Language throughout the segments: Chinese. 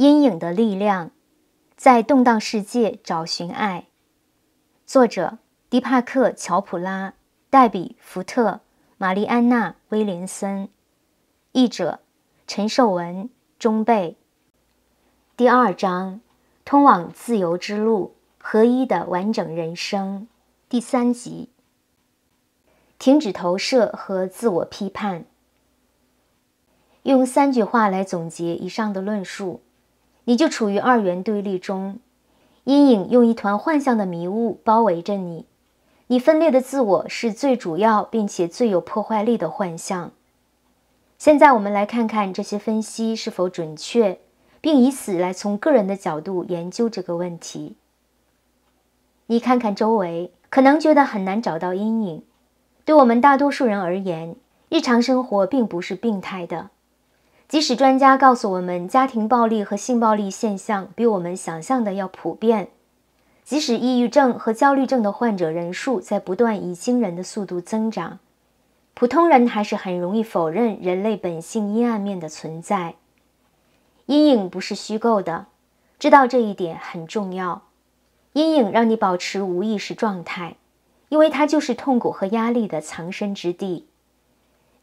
阴影的力量，在动荡世界找寻爱。作者：迪帕克·乔普拉、黛比·福特、玛丽安娜·威廉森。译者：陈寿文、中贝。第二章：通往自由之路——合一的完整人生。第三集：停止投射和自我批判。用三句话来总结以上的论述。你就处于二元对立中，阴影用一团幻象的迷雾包围着你。你分裂的自我是最主要并且最有破坏力的幻象。现在我们来看看这些分析是否准确，并以此来从个人的角度研究这个问题。你看看周围，可能觉得很难找到阴影。对我们大多数人而言，日常生活并不是病态的。即使专家告诉我们，家庭暴力和性暴力现象比我们想象的要普遍；即使抑郁症和焦虑症的患者人数在不断以惊人的速度增长，普通人还是很容易否认人类本性阴暗面的存在。阴影不是虚构的，知道这一点很重要。阴影让你保持无意识状态，因为它就是痛苦和压力的藏身之地。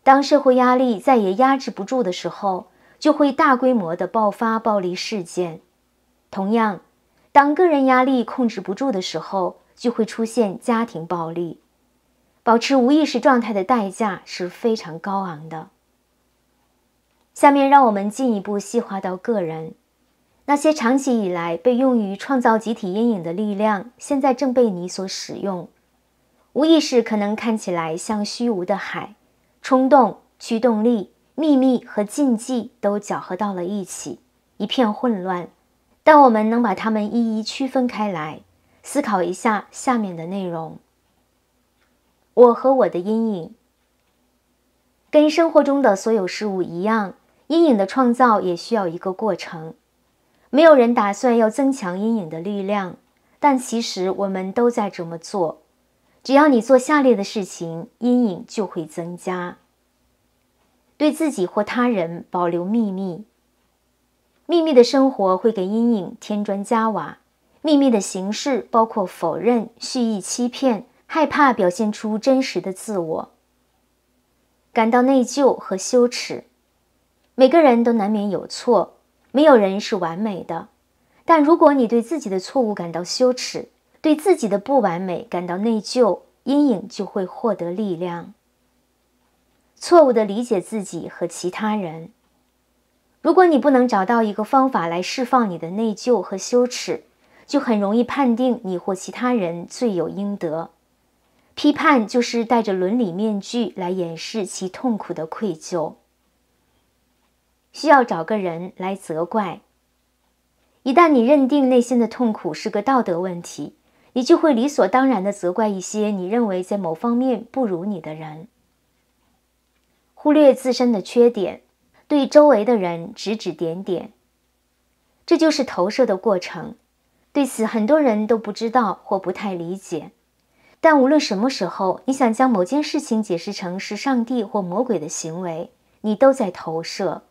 当社会压力再也压制不住的时候，就会大规模的爆发暴力事件。同样，当个人压力控制不住的时候，就会出现家庭暴力。保持无意识状态的代价是非常高昂的。下面让我们进一步细化到个人，那些长期以来被用于创造集体阴影的力量，现在正被你所使用。无意识可能看起来像虚无的海。冲动驱动力、秘密和禁忌都搅和到了一起，一片混乱。但我们能把它们一一区分开来。思考一下下面的内容：我和我的阴影。跟生活中的所有事物一样，阴影的创造也需要一个过程。没有人打算要增强阴影的力量，但其实我们都在这么做。只要你做下列的事情，阴影就会增加。对自己或他人保留秘密，秘密的生活会给阴影添砖加瓦。秘密的形式包括否认、蓄意欺骗、害怕表现出真实的自我、感到内疚和羞耻。每个人都难免有错，没有人是完美的。但如果你对自己的错误感到羞耻，对自己的不完美感到内疚，阴影就会获得力量。错误的理解自己和其他人。如果你不能找到一个方法来释放你的内疚和羞耻，就很容易判定你或其他人罪有应得。批判就是戴着伦理面具来掩饰其痛苦的愧疚，需要找个人来责怪。一旦你认定内心的痛苦是个道德问题，你就会理所当然地责怪一些你认为在某方面不如你的人。忽略自身的缺点，对周围的人指指点点，这就是投射的过程。对此，很多人都不知道或不太理解。但无论什么时候，你想将某件事情解释成是上帝或魔鬼的行为，你都在投射。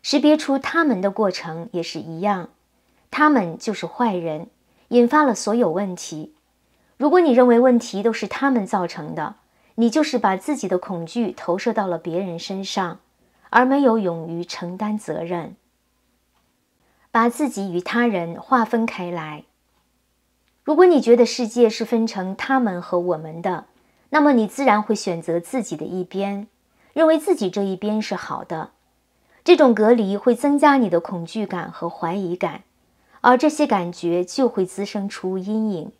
识别出他们的过程也是一样，他们就是坏人，引发了所有问题。如果你认为问题都是他们造成的，你就是把自己的恐惧投射到了别人身上，而没有勇于承担责任，把自己与他人划分开来。如果你觉得世界是分成他们和我们的，那么你自然会选择自己的一边，认为自己这一边是好的。这种隔离会增加你的恐惧感和怀疑感，而这些感觉就会滋生出阴影，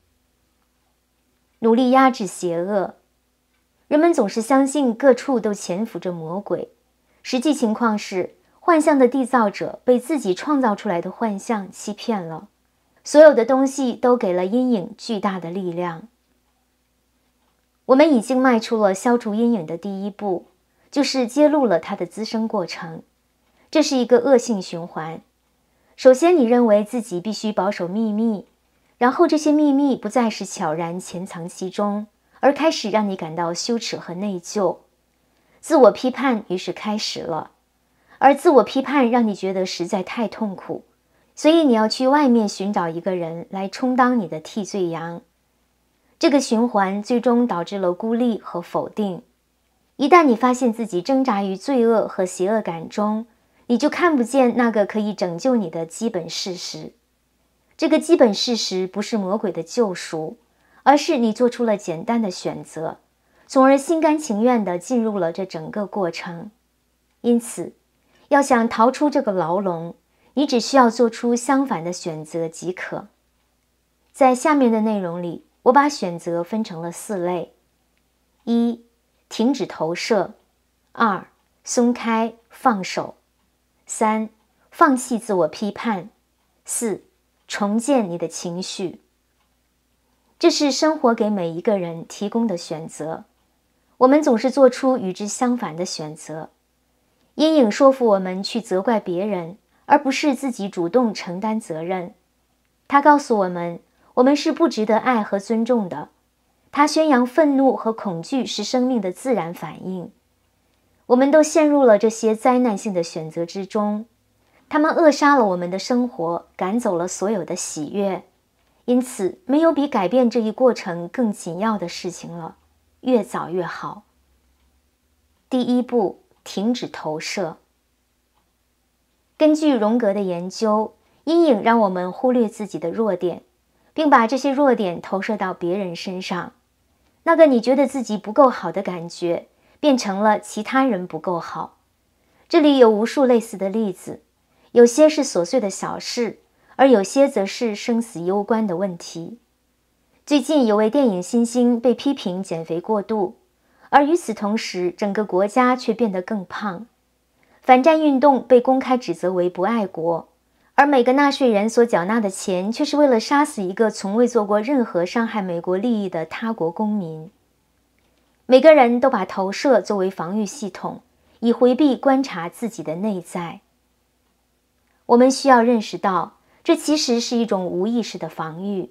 努力压制邪恶。人们总是相信各处都潜伏着魔鬼，实际情况是，幻象的缔造者被自己创造出来的幻象欺骗了。所有的东西都给了阴影巨大的力量。我们已经迈出了消除阴影的第一步，就是揭露了它的滋生过程。这是一个恶性循环。首先，你认为自己必须保守秘密，然后这些秘密不再是悄然潜藏其中。而开始让你感到羞耻和内疚，自我批判于是开始了，而自我批判让你觉得实在太痛苦，所以你要去外面寻找一个人来充当你的替罪羊。这个循环最终导致了孤立和否定。一旦你发现自己挣扎于罪恶和邪恶感中，你就看不见那个可以拯救你的基本事实。这个基本事实不是魔鬼的救赎。而是你做出了简单的选择，从而心甘情愿地进入了这整个过程。因此，要想逃出这个牢笼，你只需要做出相反的选择即可。在下面的内容里，我把选择分成了四类：一、停止投射；二、松开放手；三、放弃自我批判；四、重建你的情绪。这是生活给每一个人提供的选择，我们总是做出与之相反的选择。阴影说服我们去责怪别人，而不是自己主动承担责任。他告诉我们，我们是不值得爱和尊重的。他宣扬愤怒和恐惧是生命的自然反应。我们都陷入了这些灾难性的选择之中，他们扼杀了我们的生活，赶走了所有的喜悦。因此，没有比改变这一过程更紧要的事情了。越早越好。第一步，停止投射。根据荣格的研究，阴影让我们忽略自己的弱点，并把这些弱点投射到别人身上。那个你觉得自己不够好的感觉，变成了其他人不够好。这里有无数类似的例子，有些是琐碎的小事。而有些则是生死攸关的问题。最近有位电影新星被批评减肥过度，而与此同时，整个国家却变得更胖。反战运动被公开指责为不爱国，而每个纳税人所缴纳的钱却是为了杀死一个从未做过任何伤害美国利益的他国公民。每个人都把投射作为防御系统，以回避观察自己的内在。我们需要认识到。这其实是一种无意识的防御。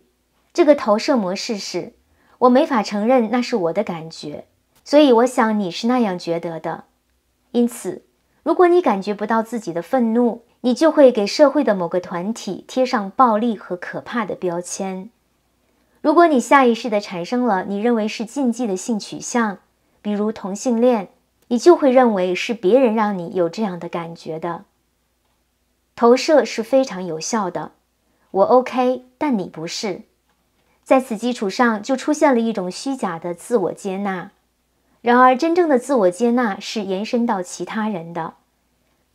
这个投射模式是，我没法承认那是我的感觉，所以我想你是那样觉得的。因此，如果你感觉不到自己的愤怒，你就会给社会的某个团体贴上暴力和可怕的标签。如果你下意识地产生了你认为是禁忌的性取向，比如同性恋，你就会认为是别人让你有这样的感觉的。投射是非常有效的，我 OK，但你不是。在此基础上，就出现了一种虚假的自我接纳。然而，真正的自我接纳是延伸到其他人的。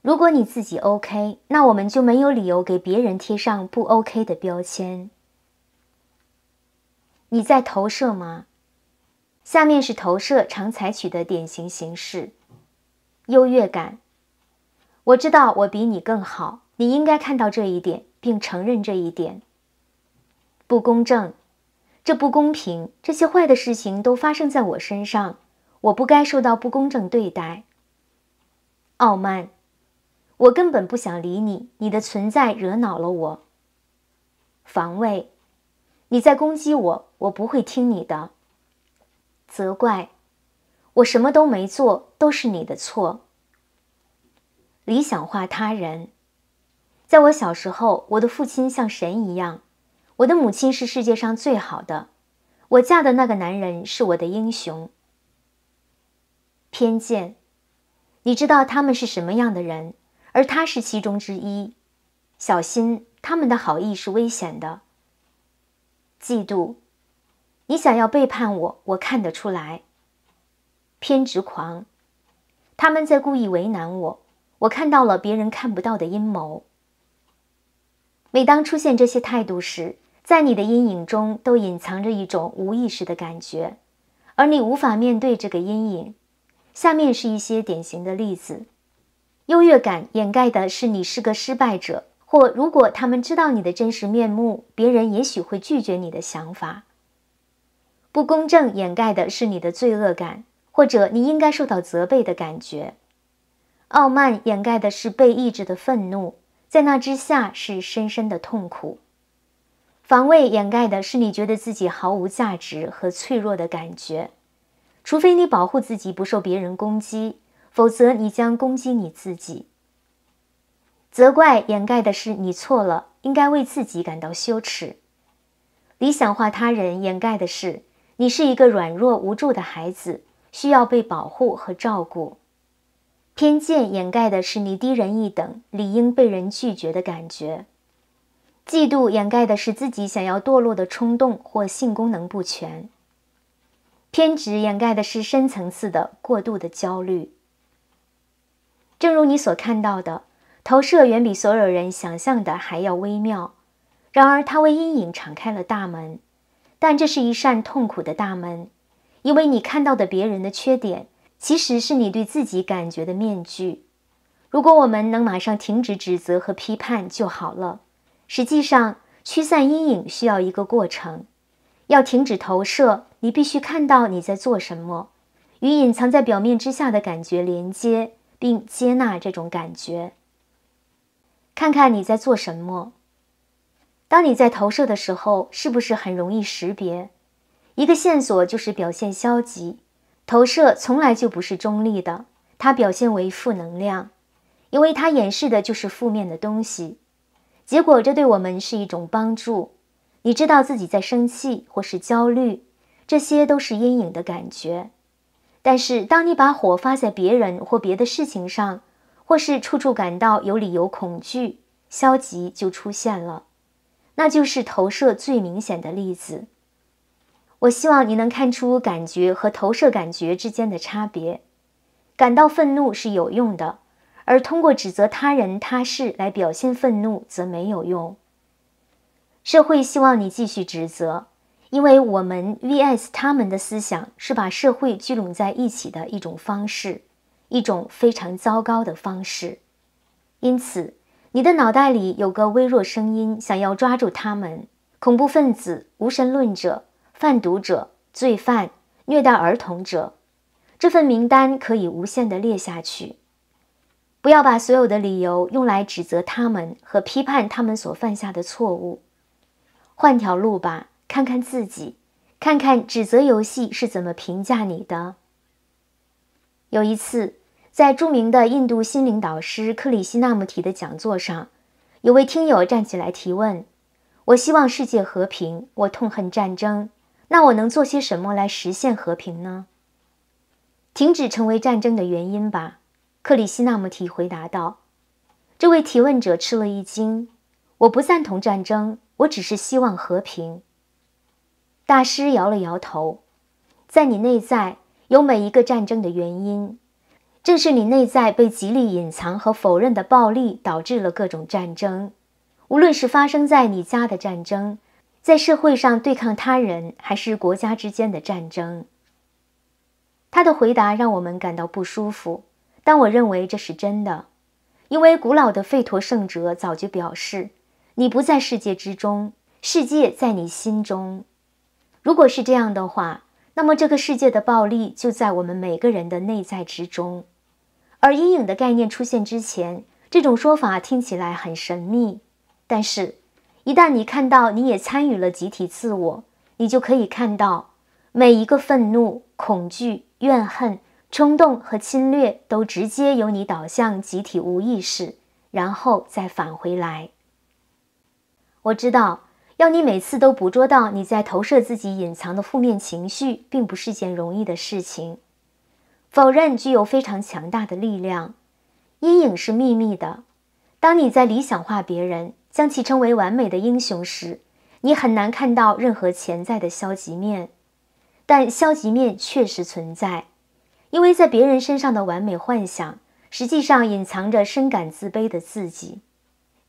如果你自己 OK，那我们就没有理由给别人贴上不 OK 的标签。你在投射吗？下面是投射常采取的典型形式：优越感。我知道我比你更好。你应该看到这一点，并承认这一点。不公正，这不公平，这些坏的事情都发生在我身上，我不该受到不公正对待。傲慢，我根本不想理你，你的存在惹恼了我。防卫，你在攻击我，我不会听你的。责怪，我什么都没做，都是你的错。理想化他人。在我小时候，我的父亲像神一样，我的母亲是世界上最好的，我嫁的那个男人是我的英雄。偏见，你知道他们是什么样的人，而他是其中之一。小心，他们的好意是危险的。嫉妒，你想要背叛我，我看得出来。偏执狂，他们在故意为难我，我看到了别人看不到的阴谋。每当出现这些态度时，在你的阴影中都隐藏着一种无意识的感觉，而你无法面对这个阴影。下面是一些典型的例子：优越感掩盖的是你是个失败者，或如果他们知道你的真实面目，别人也许会拒绝你的想法。不公正掩盖的是你的罪恶感，或者你应该受到责备的感觉。傲慢掩盖的是被抑制的愤怒。在那之下是深深的痛苦。防卫掩盖的是你觉得自己毫无价值和脆弱的感觉。除非你保护自己不受别人攻击，否则你将攻击你自己。责怪掩盖的是你错了，应该为自己感到羞耻。理想化他人掩盖的是你是一个软弱无助的孩子，需要被保护和照顾。偏见掩盖的是你低人一等、理应被人拒绝的感觉；嫉妒掩盖的是自己想要堕落的冲动或性功能不全；偏执掩盖的是深层次的过度的焦虑。正如你所看到的，投射远比所有人想象的还要微妙。然而，它为阴影敞开了大门，但这是一扇痛苦的大门，因为你看到的别人的缺点。其实是你对自己感觉的面具。如果我们能马上停止指责和批判就好了。实际上，驱散阴影需要一个过程。要停止投射，你必须看到你在做什么，与隐藏在表面之下的感觉连接，并接纳这种感觉。看看你在做什么。当你在投射的时候，是不是很容易识别？一个线索就是表现消极。投射从来就不是中立的，它表现为负能量，因为它掩饰的就是负面的东西。结果这对我们是一种帮助。你知道自己在生气或是焦虑，这些都是阴影的感觉。但是当你把火发在别人或别的事情上，或是处处感到有理由恐惧、消极，就出现了，那就是投射最明显的例子。我希望你能看出感觉和投射感觉之间的差别。感到愤怒是有用的，而通过指责他人他事来表现愤怒则没有用。社会希望你继续指责，因为我们 vs 他们的思想是把社会聚拢在一起的一种方式，一种非常糟糕的方式。因此，你的脑袋里有个微弱声音想要抓住他们——恐怖分子、无神论者。贩毒者、罪犯、虐待儿童者，这份名单可以无限地列下去。不要把所有的理由用来指责他们和批判他们所犯下的错误。换条路吧，看看自己，看看指责游戏是怎么评价你的。有一次，在著名的印度心灵导师克里希纳穆提的讲座上，有位听友站起来提问：“我希望世界和平，我痛恨战争。”那我能做些什么来实现和平呢？停止成为战争的原因吧。”克里希那穆提回答道。这位提问者吃了一惊。“我不赞同战争，我只是希望和平。”大师摇了摇头。“在你内在有每一个战争的原因，正是你内在被极力隐藏和否认的暴力导致了各种战争，无论是发生在你家的战争。”在社会上对抗他人，还是国家之间的战争？他的回答让我们感到不舒服，但我认为这是真的，因为古老的吠陀圣哲早就表示：“你不在世界之中，世界在你心中。”如果是这样的话，那么这个世界的暴力就在我们每个人的内在之中。而阴影的概念出现之前，这种说法听起来很神秘，但是。一旦你看到你也参与了集体自我，你就可以看到每一个愤怒、恐惧、怨恨、冲动和侵略都直接由你导向集体无意识，然后再返回来。我知道，要你每次都捕捉到你在投射自己隐藏的负面情绪，并不是件容易的事情。否认具有非常强大的力量，阴影是秘密的。当你在理想化别人。将其称为完美的英雄时，你很难看到任何潜在的消极面，但消极面确实存在，因为在别人身上的完美幻想，实际上隐藏着深感自卑的自己。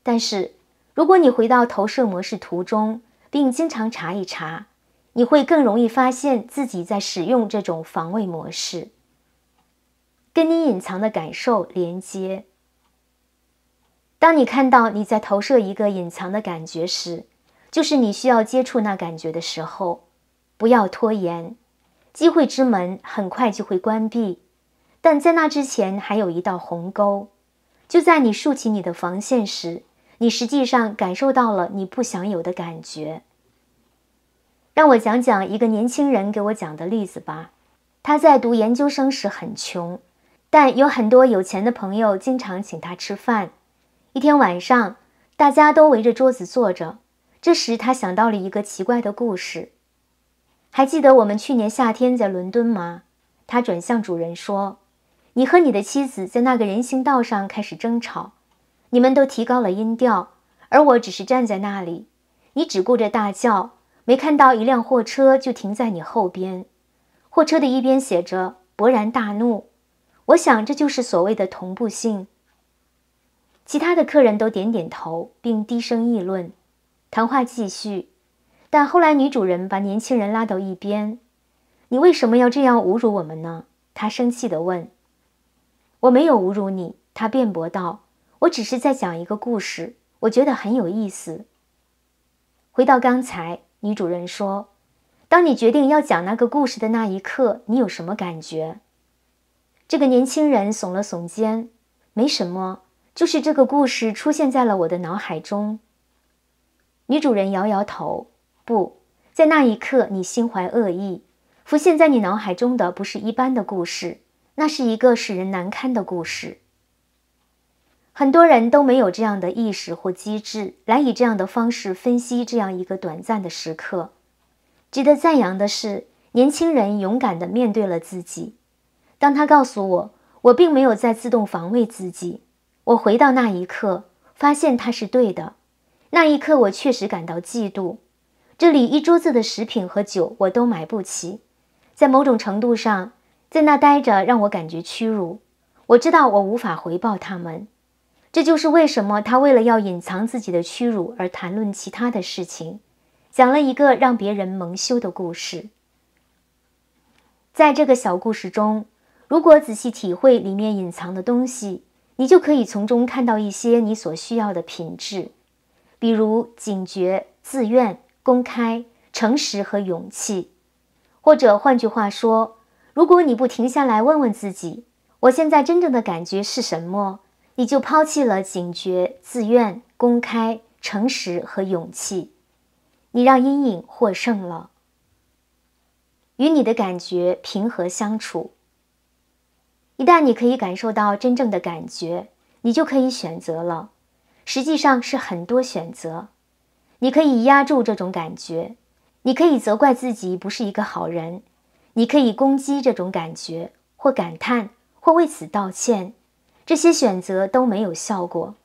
但是，如果你回到投射模式图中，并经常查一查，你会更容易发现自己在使用这种防卫模式，跟你隐藏的感受连接。当你看到你在投射一个隐藏的感觉时，就是你需要接触那感觉的时候，不要拖延，机会之门很快就会关闭，但在那之前还有一道鸿沟，就在你竖起你的防线时，你实际上感受到了你不想有的感觉。让我讲讲一个年轻人给我讲的例子吧，他在读研究生时很穷，但有很多有钱的朋友经常请他吃饭。一天晚上，大家都围着桌子坐着。这时，他想到了一个奇怪的故事。还记得我们去年夏天在伦敦吗？他转向主人说：“你和你的妻子在那个人行道上开始争吵，你们都提高了音调，而我只是站在那里。你只顾着大叫，没看到一辆货车就停在你后边。货车的一边写着‘勃然大怒’。我想这就是所谓的同步性。”其他的客人都点点头，并低声议论。谈话继续，但后来女主人把年轻人拉到一边：“你为什么要这样侮辱我们呢？”她生气地问。“我没有侮辱你。”他辩驳道，“我只是在讲一个故事，我觉得很有意思。”回到刚才，女主人说：“当你决定要讲那个故事的那一刻，你有什么感觉？”这个年轻人耸了耸肩：“没什么。”就是这个故事出现在了我的脑海中。女主人摇摇头，不在那一刻，你心怀恶意，浮现在你脑海中的不是一般的故事，那是一个使人难堪的故事。很多人都没有这样的意识或机制来以这样的方式分析这样一个短暂的时刻。值得赞扬的是，年轻人勇敢的面对了自己。当他告诉我，我并没有在自动防卫自己。我回到那一刻，发现他是对的。那一刻，我确实感到嫉妒。这里一桌子的食品和酒，我都买不起。在某种程度上，在那待着让我感觉屈辱。我知道我无法回报他们。这就是为什么他为了要隐藏自己的屈辱而谈论其他的事情，讲了一个让别人蒙羞的故事。在这个小故事中，如果仔细体会里面隐藏的东西。你就可以从中看到一些你所需要的品质，比如警觉、自愿、公开、诚实和勇气。或者换句话说，如果你不停下来问问自己，我现在真正的感觉是什么，你就抛弃了警觉、自愿、公开、诚实和勇气。你让阴影获胜了。与你的感觉平和相处。一旦你可以感受到真正的感觉，你就可以选择了。实际上是很多选择：你可以压住这种感觉，你可以责怪自己不是一个好人，你可以攻击这种感觉，或感叹，或为此道歉。这些选择都没有效果，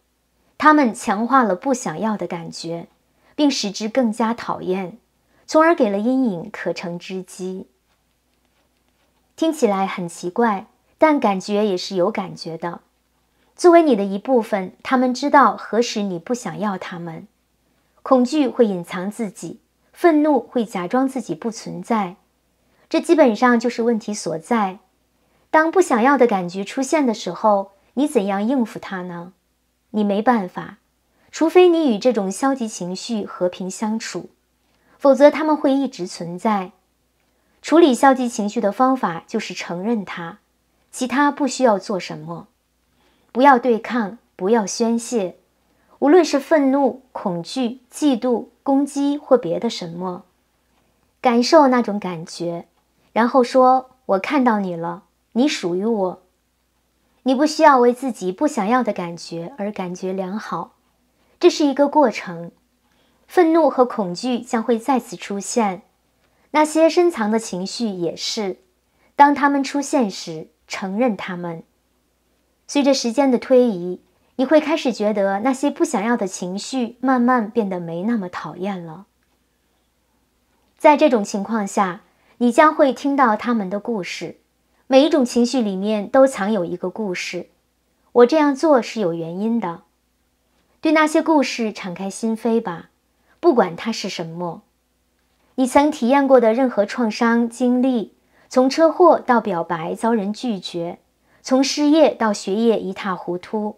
他们强化了不想要的感觉，并使之更加讨厌，从而给了阴影可乘之机。听起来很奇怪。但感觉也是有感觉的。作为你的一部分，他们知道何时你不想要他们。恐惧会隐藏自己，愤怒会假装自己不存在。这基本上就是问题所在。当不想要的感觉出现的时候，你怎样应付它呢？你没办法，除非你与这种消极情绪和平相处，否则他们会一直存在。处理消极情绪的方法就是承认它。其他不需要做什么，不要对抗，不要宣泄，无论是愤怒、恐惧、嫉妒、攻击或别的什么，感受那种感觉，然后说：“我看到你了，你属于我。”你不需要为自己不想要的感觉而感觉良好，这是一个过程。愤怒和恐惧将会再次出现，那些深藏的情绪也是，当他们出现时。承认他们。随着时间的推移，你会开始觉得那些不想要的情绪慢慢变得没那么讨厌了。在这种情况下，你将会听到他们的故事。每一种情绪里面都藏有一个故事。我这样做是有原因的。对那些故事敞开心扉吧，不管它是什么，你曾体验过的任何创伤经历。从车祸到表白遭人拒绝，从失业到学业一塌糊涂，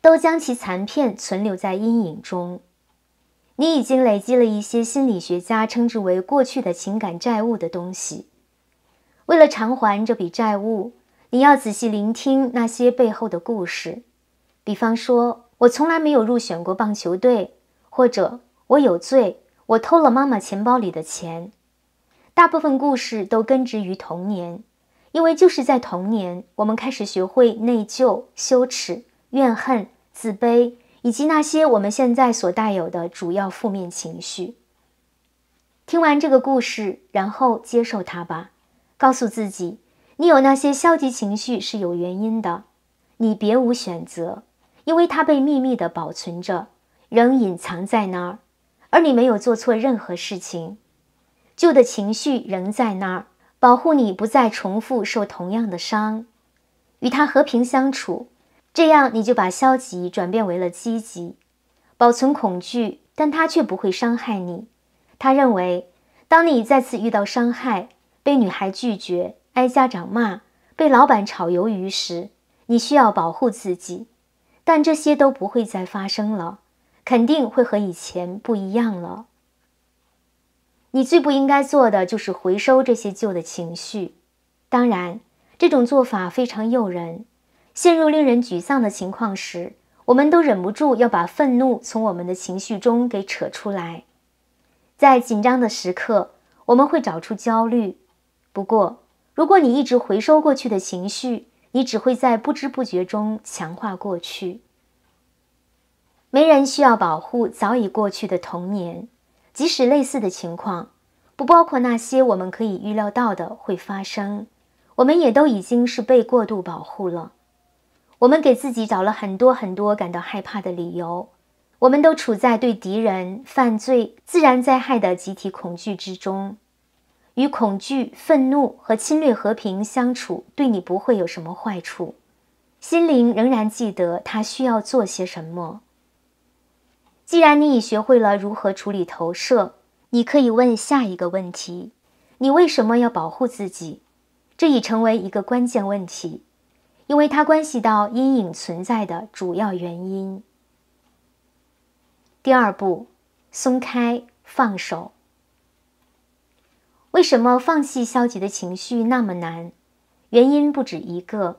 都将其残片存留在阴影中。你已经累积了一些心理学家称之为过去的情感债务的东西。为了偿还这笔债务，你要仔细聆听那些背后的故事。比方说，我从来没有入选过棒球队，或者我有罪，我偷了妈妈钱包里的钱。大部分故事都根植于童年，因为就是在童年，我们开始学会内疚、羞耻、怨恨、自卑，以及那些我们现在所带有的主要负面情绪。听完这个故事，然后接受它吧，告诉自己，你有那些消极情绪是有原因的，你别无选择，因为它被秘密的保存着，仍隐藏在那儿，而你没有做错任何事情。旧的情绪仍在那儿，保护你不再重复受同样的伤，与它和平相处，这样你就把消极转变为了积极，保存恐惧，但它却不会伤害你。他认为，当你再次遇到伤害、被女孩拒绝、挨家长骂、被老板炒鱿鱼时，你需要保护自己，但这些都不会再发生了，肯定会和以前不一样了。你最不应该做的就是回收这些旧的情绪。当然，这种做法非常诱人。陷入令人沮丧的情况时，我们都忍不住要把愤怒从我们的情绪中给扯出来。在紧张的时刻，我们会找出焦虑。不过，如果你一直回收过去的情绪，你只会在不知不觉中强化过去。没人需要保护早已过去的童年。即使类似的情况，不包括那些我们可以预料到的会发生，我们也都已经是被过度保护了。我们给自己找了很多很多感到害怕的理由。我们都处在对敌人、犯罪、自然灾害的集体恐惧之中。与恐惧、愤怒和侵略和平相处，对你不会有什么坏处。心灵仍然记得它需要做些什么。既然你已学会了如何处理投射，你可以问下一个问题：你为什么要保护自己？这已成为一个关键问题，因为它关系到阴影存在的主要原因。第二步，松开，放手。为什么放弃消极的情绪那么难？原因不止一个。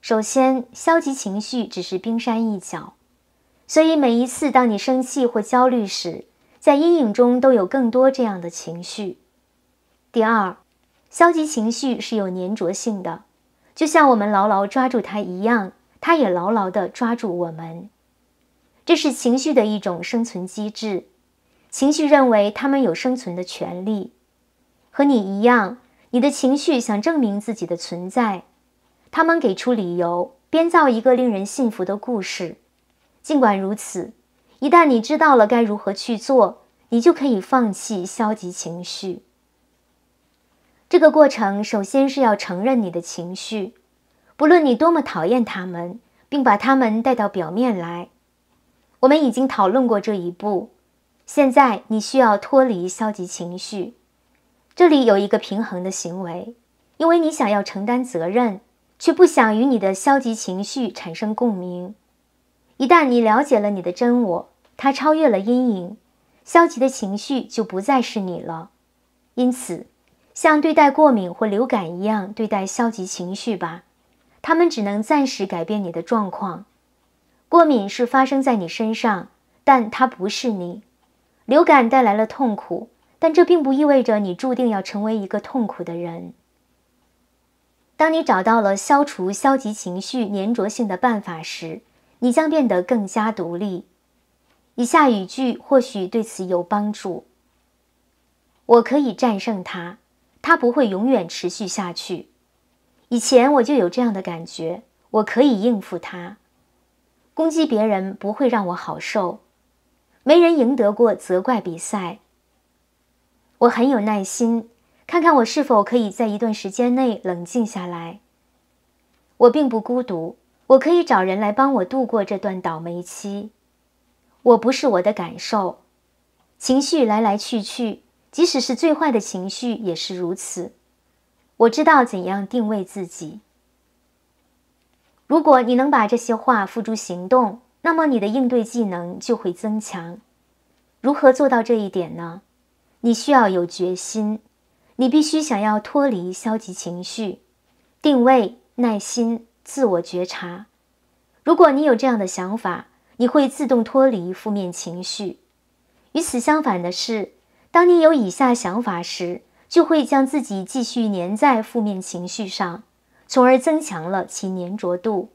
首先，消极情绪只是冰山一角。所以，每一次当你生气或焦虑时，在阴影中都有更多这样的情绪。第二，消极情绪是有粘着性的，就像我们牢牢抓住它一样，它也牢牢地抓住我们。这是情绪的一种生存机制。情绪认为他们有生存的权利，和你一样，你的情绪想证明自己的存在，他们给出理由，编造一个令人信服的故事。尽管如此，一旦你知道了该如何去做，你就可以放弃消极情绪。这个过程首先是要承认你的情绪，不论你多么讨厌他们，并把他们带到表面来。我们已经讨论过这一步，现在你需要脱离消极情绪。这里有一个平衡的行为，因为你想要承担责任，却不想与你的消极情绪产生共鸣。一旦你了解了你的真我，它超越了阴影，消极的情绪就不再是你了。因此，像对待过敏或流感一样对待消极情绪吧，它们只能暂时改变你的状况。过敏是发生在你身上，但它不是你；流感带来了痛苦，但这并不意味着你注定要成为一个痛苦的人。当你找到了消除消极情绪粘着性的办法时，你将变得更加独立。以下语句或许对此有帮助。我可以战胜它，它不会永远持续下去。以前我就有这样的感觉，我可以应付它。攻击别人不会让我好受。没人赢得过责怪比赛。我很有耐心，看看我是否可以在一段时间内冷静下来。我并不孤独。我可以找人来帮我度过这段倒霉期。我不是我的感受，情绪来来去去，即使是最坏的情绪也是如此。我知道怎样定位自己。如果你能把这些话付诸行动，那么你的应对技能就会增强。如何做到这一点呢？你需要有决心，你必须想要脱离消极情绪，定位耐心。自我觉察。如果你有这样的想法，你会自动脱离负面情绪。与此相反的是，当你有以下想法时，就会将自己继续粘在负面情绪上，从而增强了其粘着度。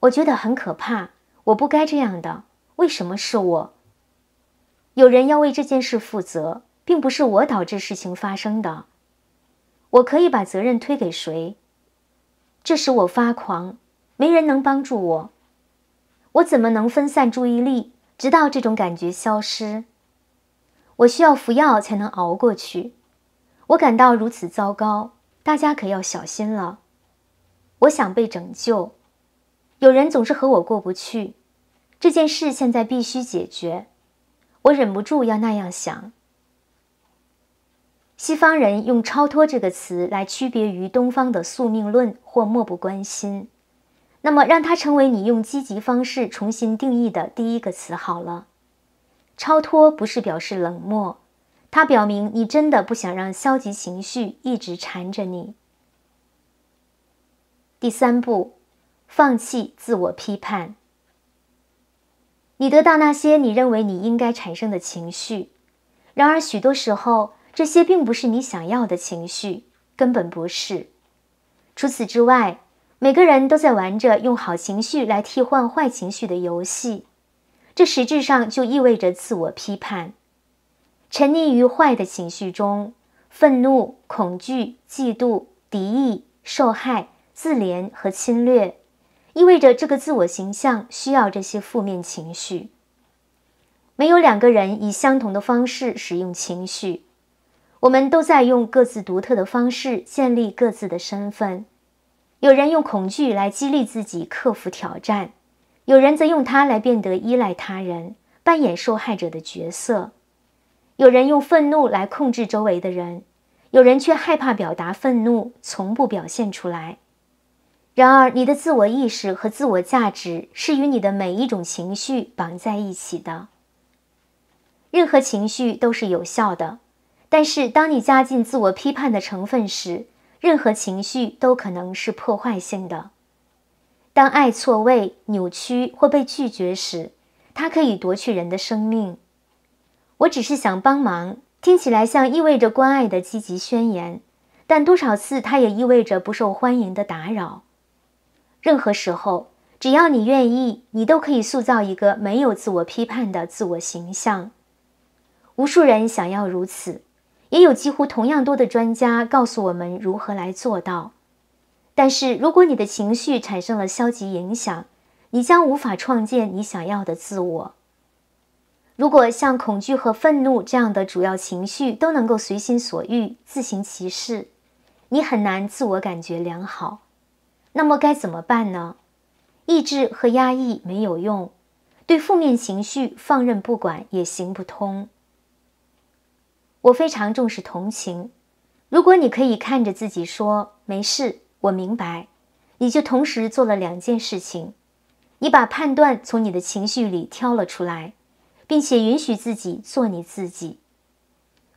我觉得很可怕，我不该这样的。为什么是我？有人要为这件事负责，并不是我导致事情发生的。我可以把责任推给谁？这使我发狂，没人能帮助我，我怎么能分散注意力，直到这种感觉消失？我需要服药才能熬过去。我感到如此糟糕，大家可要小心了。我想被拯救，有人总是和我过不去，这件事现在必须解决。我忍不住要那样想。西方人用“超脱”这个词来区别于东方的宿命论或漠不关心，那么让它成为你用积极方式重新定义的第一个词好了。超脱不是表示冷漠，它表明你真的不想让消极情绪一直缠着你。第三步，放弃自我批判。你得到那些你认为你应该产生的情绪，然而许多时候。这些并不是你想要的情绪，根本不是。除此之外，每个人都在玩着用好情绪来替换坏情绪的游戏，这实质上就意味着自我批判。沉溺于坏的情绪中，愤怒、恐惧、嫉妒、敌意、受害、自怜和侵略，意味着这个自我形象需要这些负面情绪。没有两个人以相同的方式使用情绪。我们都在用各自独特的方式建立各自的身份。有人用恐惧来激励自己克服挑战，有人则用它来变得依赖他人，扮演受害者的角色。有人用愤怒来控制周围的人，有人却害怕表达愤怒，从不表现出来。然而，你的自我意识和自我价值是与你的每一种情绪绑在一起的。任何情绪都是有效的。但是，当你加进自我批判的成分时，任何情绪都可能是破坏性的。当爱错位、扭曲或被拒绝时，它可以夺去人的生命。我只是想帮忙，听起来像意味着关爱的积极宣言，但多少次它也意味着不受欢迎的打扰。任何时候，只要你愿意，你都可以塑造一个没有自我批判的自我形象。无数人想要如此。也有几乎同样多的专家告诉我们如何来做到，但是如果你的情绪产生了消极影响，你将无法创建你想要的自我。如果像恐惧和愤怒这样的主要情绪都能够随心所欲、自行其事，你很难自我感觉良好。那么该怎么办呢？抑制和压抑没有用，对负面情绪放任不管也行不通。我非常重视同情。如果你可以看着自己说“没事，我明白”，你就同时做了两件事情：你把判断从你的情绪里挑了出来，并且允许自己做你自己。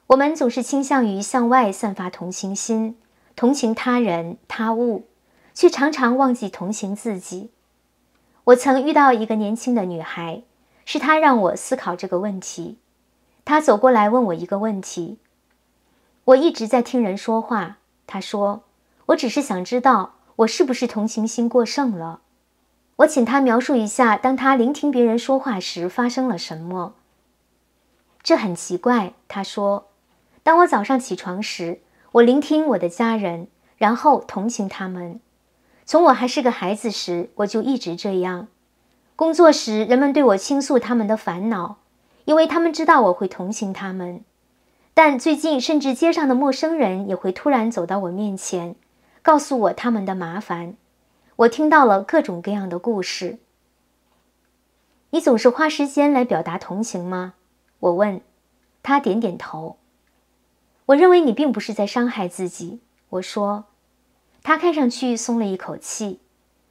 我们总是倾向于向外散发同情心，同情他人、他物，却常常忘记同情自己。我曾遇到一个年轻的女孩，是她让我思考这个问题。他走过来问我一个问题。我一直在听人说话。他说：“我只是想知道我是不是同情心过剩了。”我请他描述一下，当他聆听别人说话时发生了什么。这很奇怪。他说：“当我早上起床时，我聆听我的家人，然后同情他们。从我还是个孩子时，我就一直这样。工作时，人们对我倾诉他们的烦恼。”因为他们知道我会同情他们，但最近甚至街上的陌生人也会突然走到我面前，告诉我他们的麻烦。我听到了各种各样的故事。你总是花时间来表达同情吗？我问。他点点头。我认为你并不是在伤害自己，我说。他看上去松了一口气。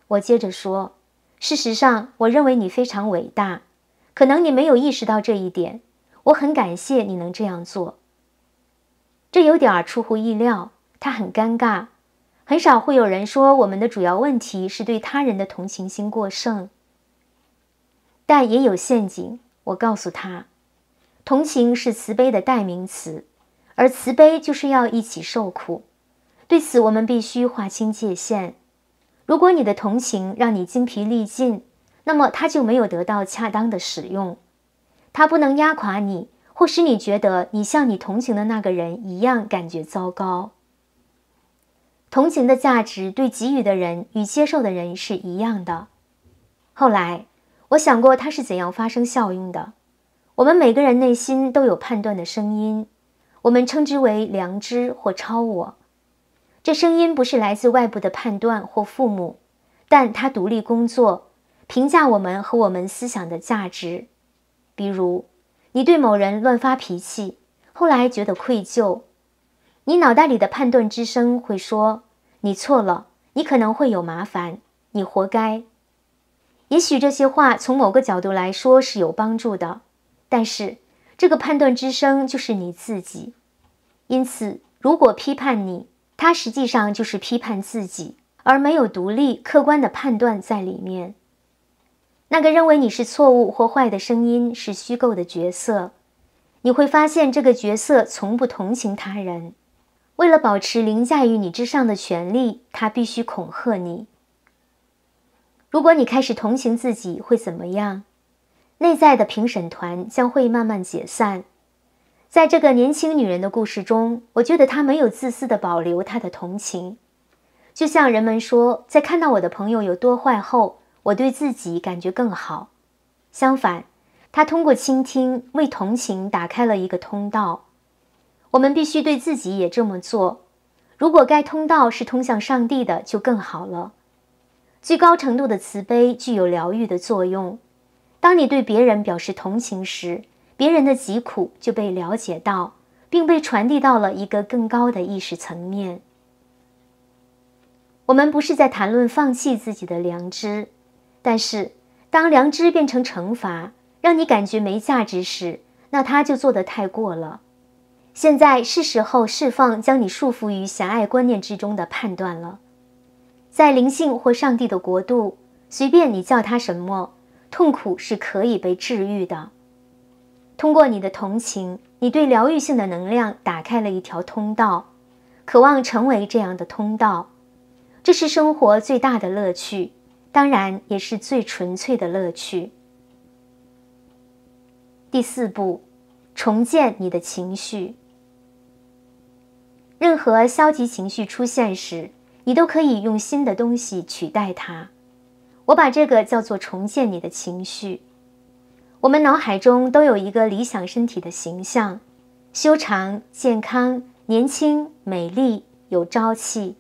我接着说，事实上，我认为你非常伟大。可能你没有意识到这一点，我很感谢你能这样做。这有点出乎意料，他很尴尬。很少会有人说我们的主要问题是对他人的同情心过剩，但也有陷阱。我告诉他，同情是慈悲的代名词，而慈悲就是要一起受苦。对此，我们必须划清界限。如果你的同情让你精疲力尽，那么他就没有得到恰当的使用，他不能压垮你，或使你觉得你像你同情的那个人一样感觉糟糕。同情的价值对给予的人与接受的人是一样的。后来，我想过他是怎样发生效用的。我们每个人内心都有判断的声音，我们称之为良知或超我。这声音不是来自外部的判断或父母，但它独立工作。评价我们和我们思想的价值，比如你对某人乱发脾气，后来觉得愧疚，你脑袋里的判断之声会说你错了，你可能会有麻烦，你活该。也许这些话从某个角度来说是有帮助的，但是这个判断之声就是你自己。因此，如果批判你，它实际上就是批判自己，而没有独立客观的判断在里面。那个认为你是错误或坏的声音是虚构的角色，你会发现这个角色从不同情他人。为了保持凌驾于你之上的权利，他必须恐吓你。如果你开始同情自己，会怎么样？内在的评审团将会慢慢解散。在这个年轻女人的故事中，我觉得她没有自私地保留她的同情，就像人们说，在看到我的朋友有多坏后。我对自己感觉更好。相反，他通过倾听为同情打开了一个通道。我们必须对自己也这么做。如果该通道是通向上帝的，就更好了。最高程度的慈悲具有疗愈的作用。当你对别人表示同情时，别人的疾苦就被了解到，并被传递到了一个更高的意识层面。我们不是在谈论放弃自己的良知。但是，当良知变成惩罚，让你感觉没价值时，那他就做得太过了。现在是时候释放将你束缚于狭隘观念之中的判断了。在灵性或上帝的国度，随便你叫它什么，痛苦是可以被治愈的。通过你的同情，你对疗愈性的能量打开了一条通道，渴望成为这样的通道，这是生活最大的乐趣。当然，也是最纯粹的乐趣。第四步，重建你的情绪。任何消极情绪出现时，你都可以用新的东西取代它。我把这个叫做重建你的情绪。我们脑海中都有一个理想身体的形象：修长、健康、年轻、美丽、有朝气。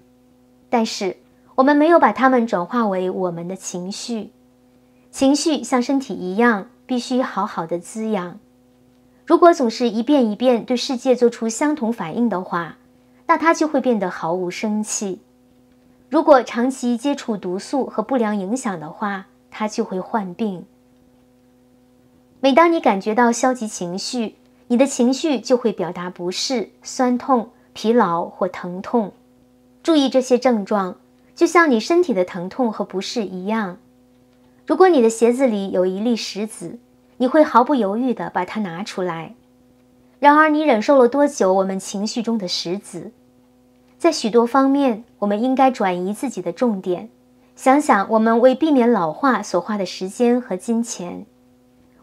但是。我们没有把它们转化为我们的情绪，情绪像身体一样，必须好好的滋养。如果总是一遍一遍对世界做出相同反应的话，那它就会变得毫无生气。如果长期接触毒素和不良影响的话，它就会患病。每当你感觉到消极情绪，你的情绪就会表达不适、酸痛、疲劳或疼痛。注意这些症状。就像你身体的疼痛和不适一样，如果你的鞋子里有一粒石子，你会毫不犹豫地把它拿出来。然而，你忍受了多久？我们情绪中的石子，在许多方面，我们应该转移自己的重点。想想我们为避免老化所花的时间和金钱，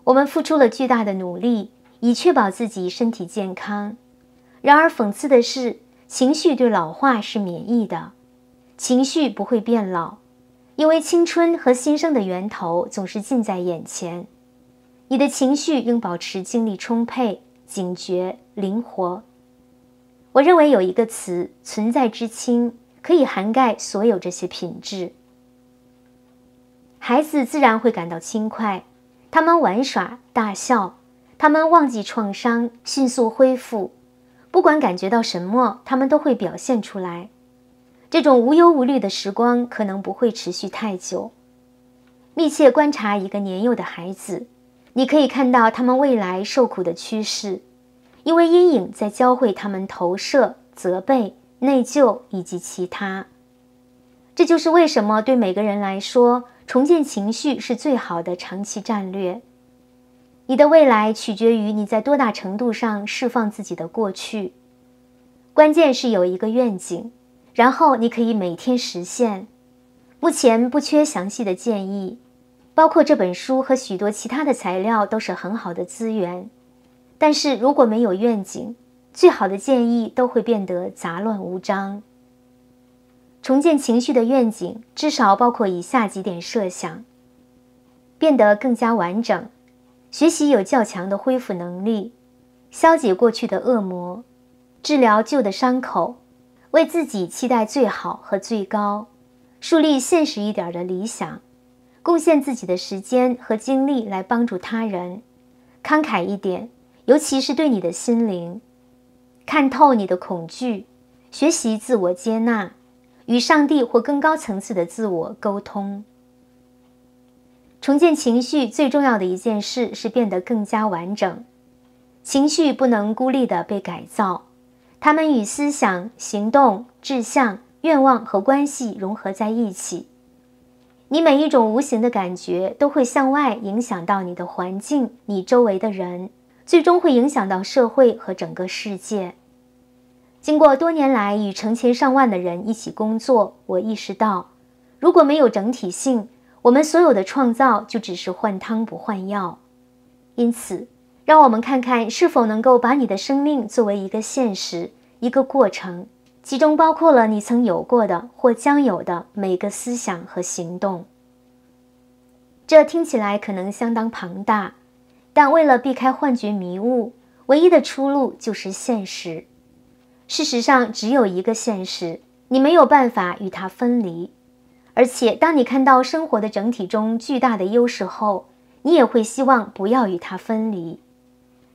我们付出了巨大的努力以确保自己身体健康。然而，讽刺的是，情绪对老化是免疫的。情绪不会变老，因为青春和新生的源头总是近在眼前。你的情绪应保持精力充沛、警觉、灵活。我认为有一个词“存在之轻”可以涵盖所有这些品质。孩子自然会感到轻快，他们玩耍、大笑，他们忘记创伤，迅速恢复。不管感觉到什么，他们都会表现出来。这种无忧无虑的时光可能不会持续太久。密切观察一个年幼的孩子，你可以看到他们未来受苦的趋势，因为阴影在教会他们投射、责备、内疚以及其他。这就是为什么对每个人来说，重建情绪是最好的长期战略。你的未来取决于你在多大程度上释放自己的过去。关键是有一个愿景。然后你可以每天实现。目前不缺详细的建议，包括这本书和许多其他的材料都是很好的资源。但是如果没有愿景，最好的建议都会变得杂乱无章。重建情绪的愿景至少包括以下几点设想：变得更加完整，学习有较强的恢复能力，消解过去的恶魔，治疗旧的伤口。为自己期待最好和最高，树立现实一点的理想，贡献自己的时间和精力来帮助他人，慷慨一点，尤其是对你的心灵，看透你的恐惧，学习自我接纳，与上帝或更高层次的自我沟通。重建情绪最重要的一件事是变得更加完整，情绪不能孤立地被改造。它们与思想、行动、志向、愿望和关系融合在一起。你每一种无形的感觉都会向外影响到你的环境，你周围的人，最终会影响到社会和整个世界。经过多年来与成千上万的人一起工作，我意识到，如果没有整体性，我们所有的创造就只是换汤不换药。因此。让我们看看是否能够把你的生命作为一个现实、一个过程，其中包括了你曾有过的或将有的每个思想和行动。这听起来可能相当庞大，但为了避开幻觉迷雾，唯一的出路就是现实。事实上，只有一个现实，你没有办法与它分离。而且，当你看到生活的整体中巨大的优势后，你也会希望不要与它分离。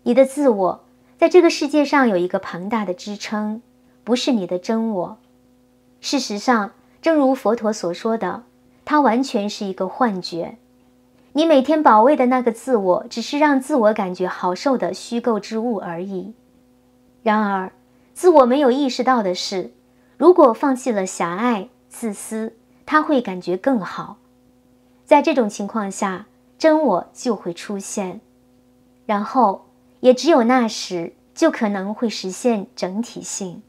你的自我在这个世界上有一个庞大的支撑，不是你的真我。事实上，正如佛陀所说的，它完全是一个幻觉。你每天保卫的那个自我，只是让自我感觉好受的虚构之物而已。然而，自我没有意识到的是，如果放弃了狭隘、自私，他会感觉更好。在这种情况下，真我就会出现，然后。也只有那时，就可能会实现整体性。